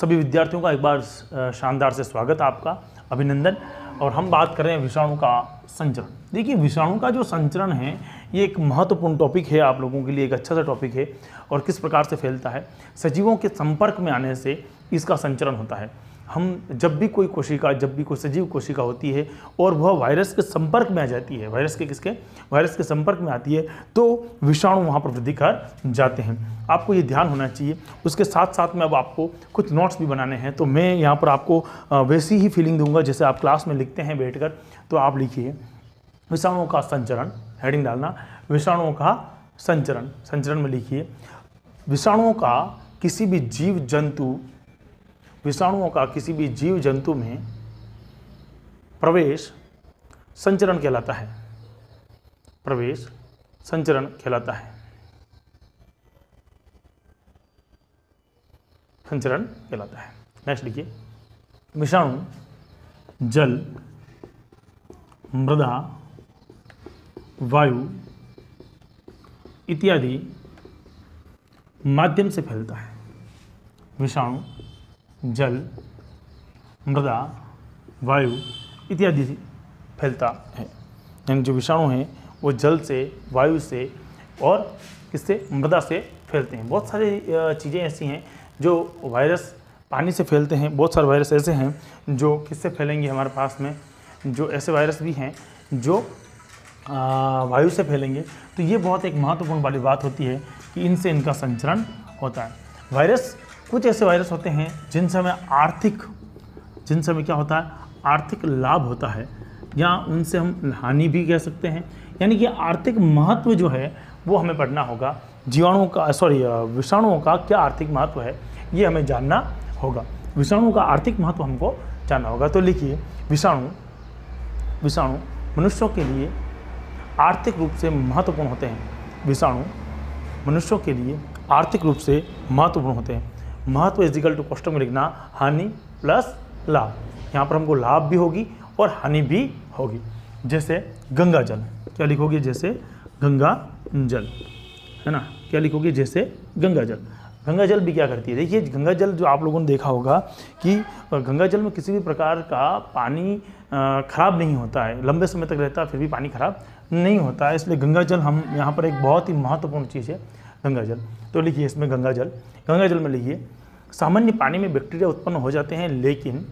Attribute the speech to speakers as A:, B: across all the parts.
A: सभी विद्यार्थियों का एक बार शानदार से स्वागत आपका अभिनंदन और हम बात कर रहे हैं विषाणु का संचरण देखिए विषाणु का जो संचरण है ये एक महत्वपूर्ण टॉपिक है आप लोगों के लिए एक अच्छा सा टॉपिक है और किस प्रकार से फैलता है सजीवों के संपर्क में आने से इसका संचरण होता है हम जब भी कोई कोशिका जब भी कोई सजीव कोशिका होती है और वह वायरस के संपर्क में आ जाती है वायरस के किसके वायरस के संपर्क में आती है तो विषाणु वहाँ पर वृद्धि कर जाते हैं आपको ये ध्यान होना चाहिए उसके साथ साथ में अब आपको कुछ नोट्स भी बनाने हैं तो मैं यहाँ पर आपको वैसी ही फीलिंग दूंगा जैसे आप क्लास में लिखते हैं बैठ कर, तो आप लिखिए विषाणुओं का संचरण हेडिंग डालना विषाणुओं का संचरण संचरण में लिखिए विषाणुओं का किसी भी जीव जंतु विषाणुओं का किसी भी जीव जंतु में प्रवेश संचरण कहलाता है प्रवेश संचरण कहलाता है संचरण कहलाता है नेक्स्ट लिखिए विषाणु जल मृदा वायु इत्यादि माध्यम से फैलता है विषाणु जल मृदा वायु इत्यादि से फैलता है यानी जो विषाणु हैं वो जल से वायु से और किससे मृदा से फैलते हैं बहुत सारी चीज़ें ऐसी हैं जो वायरस पानी से फैलते हैं बहुत सारे वायरस ऐसे हैं जो किससे फैलेंगे हमारे पास में जो ऐसे वायरस भी हैं जो वायु से फैलेंगे तो ये बहुत एक महत्वपूर्ण वाली बात होती है कि इनसे इनका संचरण होता है वायरस कुछ ऐसे वायरस होते हैं जिन समय आर्थिक जिन समय क्या होता है आर्थिक लाभ होता है या उनसे हम हानि भी कह सकते हैं यानी कि आर्थिक महत्व जो है वो हमें पढ़ना होगा जीवाणुओं का सॉरी विषाणुओं का क्या आर्थिक महत्व है ये हमें जानना होगा विषाणुओं का आर्थिक महत्व हमको जानना होगा तो लिखिए विषाणु विषाणु मनुष्यों के लिए आर्थिक रूप से महत्वपूर्ण होते हैं विषाणु मनुष्यों के लिए आर्थिक रूप से महत्वपूर्ण होते हैं महत्व इजिकल टू कॉस्टम में लिखना हानि प्लस लाभ यहाँ पर हमको लाभ भी होगी और हानि भी होगी जैसे गंगा जल क्या लिखोगे जैसे गंगा जल है ना क्या लिखोगे जैसे गंगा जल गंगा जल भी क्या करती है देखिए गंगा जल जो आप लोगों ने देखा होगा कि गंगा जल में किसी भी प्रकार का पानी ख़राब नहीं होता है लंबे समय तक रहता है फिर भी पानी ख़राब नहीं होता है इसलिए गंगा जल हम यहाँ पर एक बहुत ही महत्वपूर्ण चीज़ है गंगा जल तो लिखिए इसमें गंगा जल गंगा जल में लिखिए सामान्य पानी में बैक्टीरिया उत्पन्न हो जाते हैं लेकिन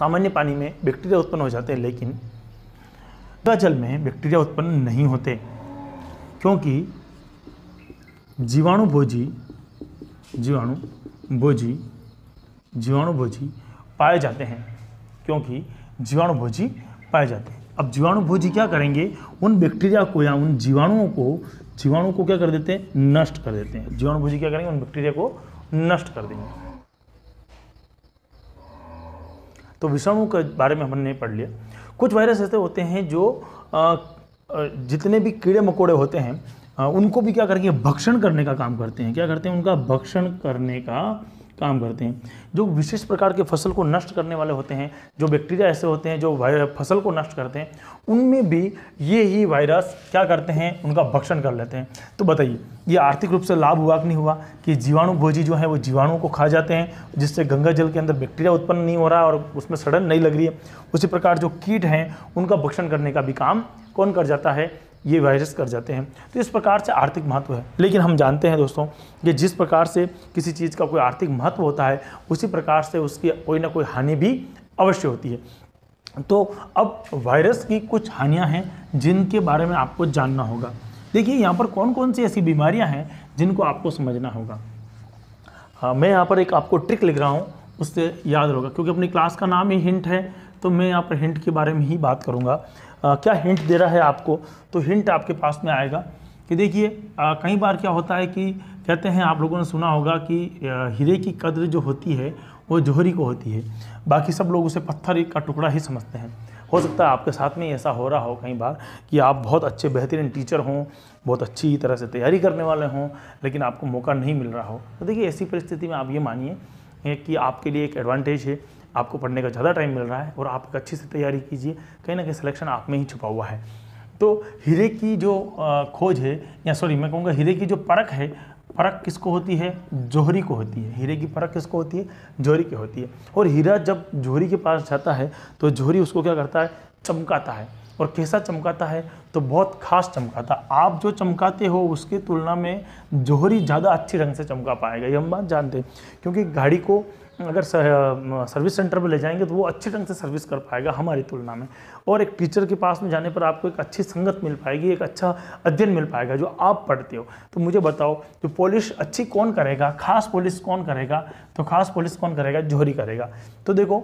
A: सामान्य पानी में बैक्टीरिया उत्पन्न हो जाते हैं लेकिन गंगा जल में बैक्टीरिया उत्पन्न नहीं होते क्योंकि जीवाणु भोजी जीवाणु भोजी जीवाणु भोजी पाए जाते हैं क्योंकि जीवाणु भोजी पाए जाते हैं अब जीवाणु भोजी क्या करेंगे उन बैक्टीरिया को या उन जीवाणुओं को जीवाणु को क्या कर देते हैं नष्ट कर देते हैं जीवाणु भोजी क्या करेंगे उन बैक्टीरिया को नष्ट कर देंगे तो विषाणु के बारे में हमने पढ़ लिया कुछ वायरस ऐसे होते हैं जो जितने भी कीड़े मकोड़े होते हैं उनको भी क्या करेंगे भक्षण करने का काम करते हैं क्या करते हैं उनका भक्षण करने का काम करते हैं जो विशेष प्रकार के फसल को नष्ट करने वाले होते हैं जो बैक्टीरिया ऐसे होते हैं जो फसल को नष्ट करते हैं उनमें भी ये ही वायरस क्या करते हैं उनका भक्षण कर लेते हैं तो बताइए ये आर्थिक रूप से लाभ हुआ कि नहीं हुआ कि जीवाणु भोजी जो है वो जीवाणुओं को खा जाते हैं जिससे गंगा जल के अंदर बैक्टीरिया उत्पन्न नहीं हो रहा और उसमें सड़न नहीं लग रही है उसी प्रकार जो कीट हैं उनका भक्षण करने का भी काम कौन कर जाता है ये वायरस कर जाते हैं तो इस प्रकार से आर्थिक महत्व है लेकिन हम जानते हैं दोस्तों कि जिस प्रकार से किसी चीज़ का कोई आर्थिक महत्व होता है उसी प्रकार से उसकी कोई ना कोई हानि भी अवश्य होती है तो अब वायरस की कुछ हानियाँ हैं जिनके बारे में आपको जानना होगा देखिए यहाँ पर कौन कौन सी ऐसी बीमारियाँ हैं जिनको आपको समझना होगा हाँ मैं यहाँ पर एक आपको ट्रिक लिख रहा हूँ उससे याद होगा क्योंकि अपनी क्लास का नाम ही हिंट है तो मैं यहाँ पर हिंट के बारे में ही बात करूँगा क्या हिंट दे रहा है आपको तो हिंट आपके पास में आएगा कि देखिए कई बार क्या होता है कि कहते हैं आप लोगों ने सुना होगा कि हीरे की कद्र जो होती है वो जोहरी को होती है बाकी सब लोग उसे पत्थर का टुकड़ा ही समझते हैं हो सकता है आपके साथ में ऐसा हो रहा हो कई बार कि आप बहुत अच्छे बेहतरीन टीचर हों बहुत अच्छी तरह से तैयारी करने वाले हों लेकिन आपको मौका नहीं मिल रहा हो तो देखिए ऐसी परिस्थिति में आप ये मानिए कि आपके लिए एक एडवांटेज है आपको पढ़ने का ज़्यादा टाइम मिल रहा है और आप अच्छी से तैयारी कीजिए कहीं ना कहीं सिलेक्शन आप में ही छुपा हुआ है तो हीरे की जो खोज है या सॉरी मैं कहूँगा हीरे की जो परख है परख किसको होती है जोहरी को होती है हीरे की परख किसको होती है जोहरी की होती है और हीरा जब जोहरी के पास जाता है तो जोहरी उसको क्या करता है चमकाता है और कैसा चमकाता है तो बहुत खास चमकाता आप जो चमकाते हो उसकी तुलना में जोहरी ज़्यादा अच्छी ढंग से चमका पाएगा ये हम बात जानते हैं क्योंकि गाड़ी को अगर सर्विस सेंटर पर ले जाएंगे तो वो अच्छे ढंग से सर्विस कर पाएगा हमारी तुलना में और एक टीचर के पास में जाने पर आपको एक अच्छी संगत मिल पाएगी एक अच्छा अध्ययन मिल पाएगा जो आप पढ़ते हो तो मुझे बताओ जो पॉलिश अच्छी कौन करेगा खास पॉलिश कौन करेगा तो खास पॉलिश कौन करेगा जोहरी करेगा तो देखो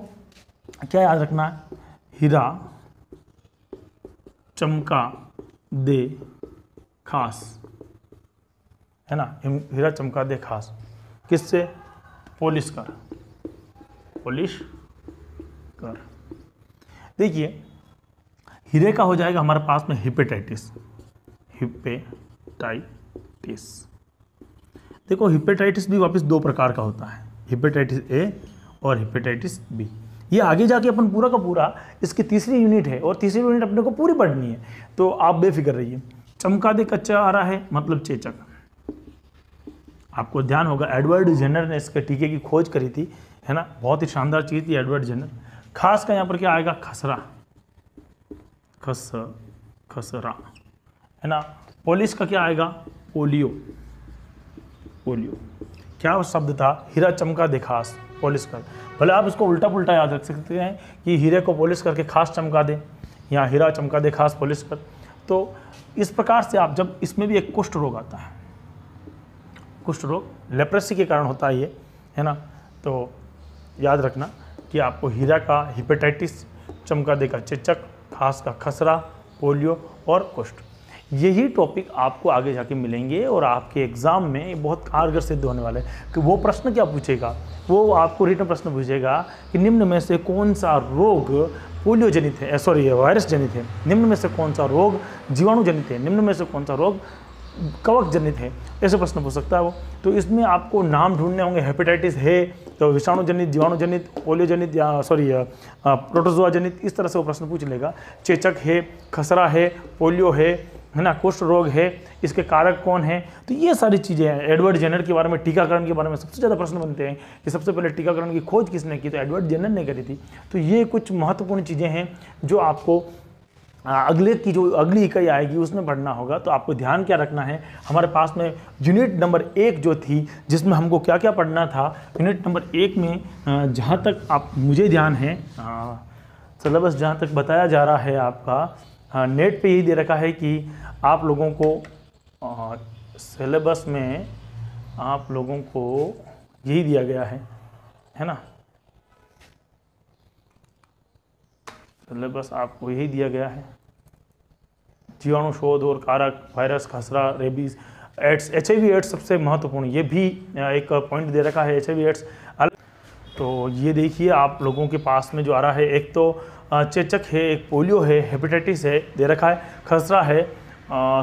A: क्या याद रखना है हीरा चमका दे खास है ना हीरा चमका दे खास किससे पॉलिश कर पॉलिश कर देखिए हीरे का हो जाएगा हमारे पास में हिपेटाइटिस हिपेटाइटिस देखो हिपेटाइटिस भी वापस दो प्रकार का होता है हिपेटाइटिस ए और हिपेटाइटिस बी ये आगे जाके अपन पूरा का पूरा इसकी तीसरी यूनिट है और तीसरी यूनिट अपने को पूरी पढ़नी है तो आप बेफिक्र रहिए चमका दे कच्चा आ रहा है मतलब चेचक आपको ध्यान होगा एडवर्ड जेनर ने इसके टीके की खोज करी थी है ना बहुत ही शानदार चीज़ थी एडवर्ड जेनर खास का यहाँ पर क्या आएगा खसरा खस खसरा है ना पोलिस का क्या आएगा पोलियो पोलियो क्या शब्द था हीरा चमका दे खास पोलिस कर भले आप इसको उल्टा पुल्टा याद रख सकते हैं कि हीरे को पोलिस करके खास चमका दें या हीरा चमका दे खास पोलिस कर तो इस प्रकार से आप जब इसमें भी एक कुष्ठ रोग आता है कुष्ठ रोग लेप्रेसी के कारण होता है ये है ना तो याद रखना कि आपको हीरा का हिपेटाइटिस चमगादे का चिचक खास का खसरा पोलियो और कुष्ठ यही टॉपिक आपको आगे जाके मिलेंगे और आपके एग्ज़ाम में बहुत कारगर सिद्ध होने वाले हैं कि वो प्रश्न क्या पूछेगा वो आपको रिटर्न प्रश्न पूछेगा कि निम्न में से कौन सा रोग पोलियो जनित है सॉरी eh, वायरस जनित है निम्न में से कौन सा रोग जीवाणु जनित है निम्न में से कौन सा रोग कवक जनित है ऐसे प्रश्न पूछ सकता है वो तो इसमें आपको नाम ढूंढने होंगे हेपेटाइटिस है तो विषाणु जनित जीवाणु जनित पोलियो जनित या सॉरी प्रोटोजोआ जनित इस तरह से वो प्रश्न पूछ लेगा चेचक है खसरा है पोलियो है है ना कुष्ठ रोग है इसके कारक कौन है तो ये सारी चीज़ें हैं एडवर्ड जेनर के बारे में टीकाकरण के बारे में सबसे ज़्यादा प्रश्न बनते हैं कि सबसे पहले टीकाकरण की खोज किसने की तो एडवर्ड जेनर ने करी थी तो ये कुछ महत्वपूर्ण चीज़ें हैं जो आपको अगले की जो अगली इकाई आएगी उसमें बढ़ना होगा तो आपको ध्यान क्या रखना है हमारे पास में यूनिट नंबर एक जो थी जिसमें हमको क्या क्या पढ़ना था यूनिट नंबर एक में जहाँ तक आप मुझे ध्यान है सिलेबस जहाँ तक बताया जा रहा है आपका नेट पे यही दे रखा है कि आप लोगों को सिलेबस में आप लोगों को यही दिया गया है है ना सिलेबस मतलब आपको यही दिया गया है जीवाणु शोध और कारक वायरस खसरा rabies AIDS H I AIDS सबसे महत्वपूर्ण ये भी एक पॉइंट दे रखा है एच एड्स तो ये देखिए आप लोगों के पास में जो आ रहा है एक तो चेचक है एक पोलियो है हेपेटाइटिस है दे रखा है खसरा है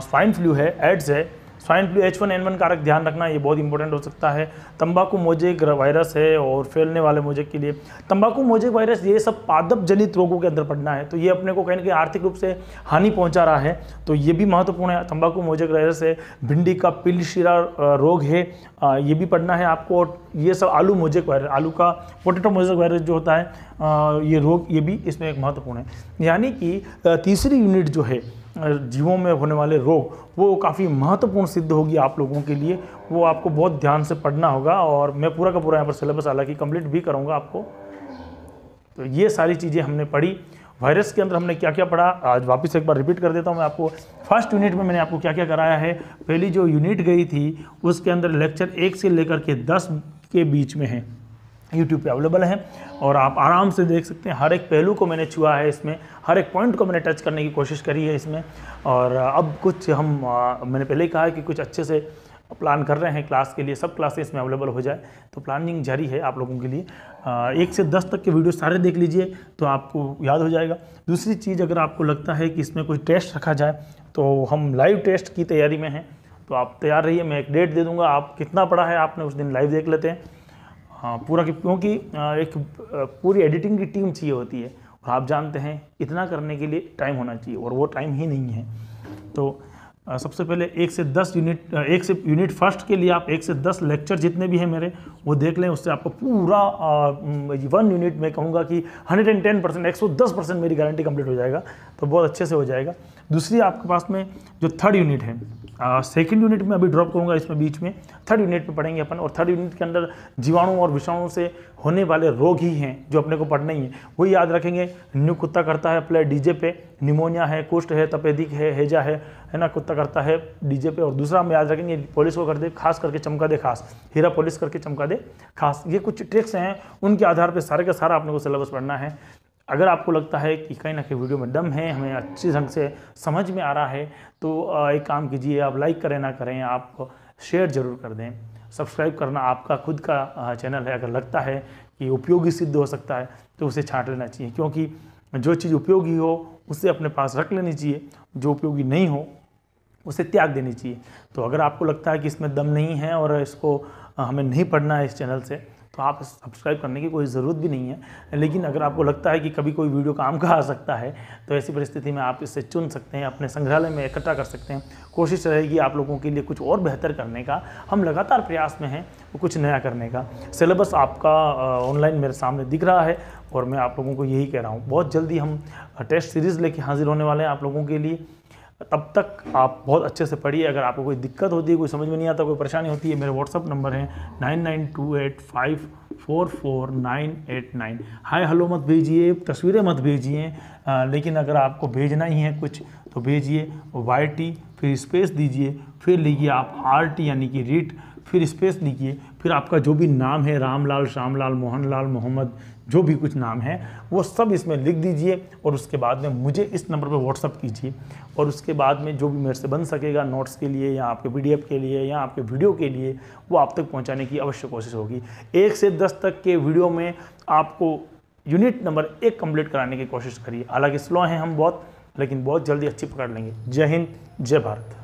A: स्वाइन फ्लू है एड्स है swine flu H one N one कारक ध्यान रखना ये बहुत इंपॉर्टेंट हो सकता है तंबाकू मोजेक वायरस है और फैलने वाले मोजेक के लिए तंबाकू मोजेक वायरस ये सब पादप जनित रोगों के अंदर पड़ना है तो ये अपने को कहीं ना कहीं आर्थिक रूप से हानि पहुंचा रहा है तो ये भी महत्वपूर्ण है तंबाकू मोजेक वायरस है भिंडी का पिल रोग है ये भी पड़ना है आपको ये सब आलू मोजेक वायरस आलू का पोटेटो मोजेक वायरस जो होता है ये रोग ये भी इसमें एक महत्वपूर्ण है यानी कि तीसरी यूनिट जो है जीवों में होने वाले रोग वो काफ़ी महत्वपूर्ण सिद्ध होगी आप लोगों के लिए वो आपको बहुत ध्यान से पढ़ना होगा और मैं पूरा का पूरा यहाँ पर सिलेबस हालांकि कंप्लीट भी करूँगा आपको तो ये सारी चीज़ें हमने पढ़ी वायरस के अंदर हमने क्या क्या पढ़ा आज वापस एक बार रिपीट कर देता हूँ मैं आपको फर्स्ट यूनिट में मैंने आपको क्या क्या कराया है पहली जो यूनिट गई थी उसके अंदर लेक्चर एक से लेकर के दस के बीच में है यूट्यूब पे अवेलेबल है और आप आराम से देख सकते हैं हर एक पहलू को मैंने छुआ है इसमें हर एक पॉइंट को मैंने टच करने की कोशिश करी है इसमें और अब कुछ हम मैंने पहले ही कहा है कि कुछ अच्छे से प्लान कर रहे हैं क्लास के लिए सब क्लासेस इसमें अवेलेबल हो जाए तो प्लानिंग जारी है आप लोगों के लिए एक से दस तक के वीडियो सारे देख लीजिए तो आपको याद हो जाएगा दूसरी चीज़ अगर आपको लगता है कि इसमें कोई टेस्ट रखा जाए तो हम लाइव टेस्ट की तैयारी में हैं तो आप तैयार रहिए मैं एक डेट दे दूँगा आप कितना पढ़ा है आपने उस दिन लाइव देख लेते हैं हाँ पूरा क्योंकि एक पूरी एडिटिंग की टीम चाहिए होती है और आप जानते हैं इतना करने के लिए टाइम होना चाहिए और वो टाइम ही नहीं है तो सबसे पहले एक से दस यूनिट एक से यूनिट फर्स्ट के लिए आप एक से दस लेक्चर जितने भी हैं मेरे वो देख लें उससे आपको पूरा वन यूनिट में कहूँगा कि हंड्रेड एंड टेन परसेंट एक सौ दस परसेंट मेरी गारंटी कंप्लीट हो जाएगा तो बहुत अच्छे से हो जाएगा दूसरी आपके पास में जो थर्ड यूनिट है सेकेंड यूनिट में अभी ड्रॉप करूँगा इसमें बीच में थर्ड यूनिट में पढ़ेंगे अपन और थर्ड यूनिट के अंदर जीवाणु और विषाणु से होने वाले रोग ही हैं जो अपने को पढ़ना ही है वो याद रखेंगे न्यू कुत्ता करता है प्ले डीजे पे निमोनिया है कुष्ठ है तपेदिक है हैजा है है ना कुत्ता करता है डीजे पे और दूसरा हम याद रखेंगे पुलिस को कर दे खास करके चमका दे खास हीरा पुलिस करके चमका दे खास ये कुछ ट्रिक्स हैं उनके आधार पर सारे का सारा आपने को सिलेबस पढ़ना है अगर आपको लगता है कि कहीं ना कहीं वीडियो में दम है हमें अच्छे ढंग से समझ में आ रहा है तो एक काम कीजिए आप लाइक करें ना करें आप शेयर ज़रूर कर दें सब्सक्राइब करना आपका खुद का चैनल है अगर लगता है कि उपयोगी सिद्ध हो सकता है तो उसे छाँट लेना चाहिए क्योंकि जो चीज़ उपयोगी हो उसे अपने पास रख लेनी चाहिए जो उपयोगी नहीं हो उसे त्याग देनी चाहिए तो अगर आपको लगता है कि इसमें दम नहीं है और इसको हमें नहीं पढ़ना है इस चैनल से तो आप सब्सक्राइब करने की कोई ज़रूरत भी नहीं है लेकिन अगर आपको लगता है कि कभी कोई वीडियो काम का आ सकता है तो ऐसी परिस्थिति में आप इसे चुन सकते हैं अपने संग्रहालय में इकट्ठा कर सकते हैं कोशिश रहेगी आप लोगों के लिए कुछ और बेहतर करने का हम लगातार प्रयास में हैं कुछ नया करने का सिलेबस आपका ऑनलाइन मेरे सामने दिख रहा है और मैं आप लोगों को यही कह रहा हूँ बहुत जल्दी हम टेस्ट सीरीज़ लेके हाजिर होने वाले हैं आप लोगों के लिए तब तक आप बहुत अच्छे से पढ़िए अगर आपको कोई दिक्कत होती है कोई समझ में नहीं आता कोई परेशानी होती है मेरे व्हाट्सअप नंबर है nine nine two eight five four four nine eight nine hi hello मत भेजिए तस्वीरें मत भेजिए लेकिन अगर आपको भेजना ही है कुछ तो भेजिए वाई टी फिर स्पेस दीजिए फिर लिखिए आप आर टी यानी कि रीट फिर स्पेस लिखिए फिर आपका जो भी नाम है रामलाल श्यामलाल मोहनलाल मोहम्मद जो भी कुछ नाम है वो सब इसमें लिख दीजिए और उसके बाद में मुझे इस नंबर पर व्हाट्सअप कीजिए और उसके बाद में जो भी मेरे से बन सकेगा नोट्स के लिए या आपके पी के लिए या आपके वीडियो के लिए वो आप तक पहुँचाने की अवश्य कोशिश होगी एक से दस तक के वीडियो में आपको यूनिट नंबर एक कंप्लीट कराने की कोशिश करिए हालांकि स्लो हैं हम बहुत लेकिन बहुत जल्दी अच्छी पकड़ लेंगे जय हिंद जय भारत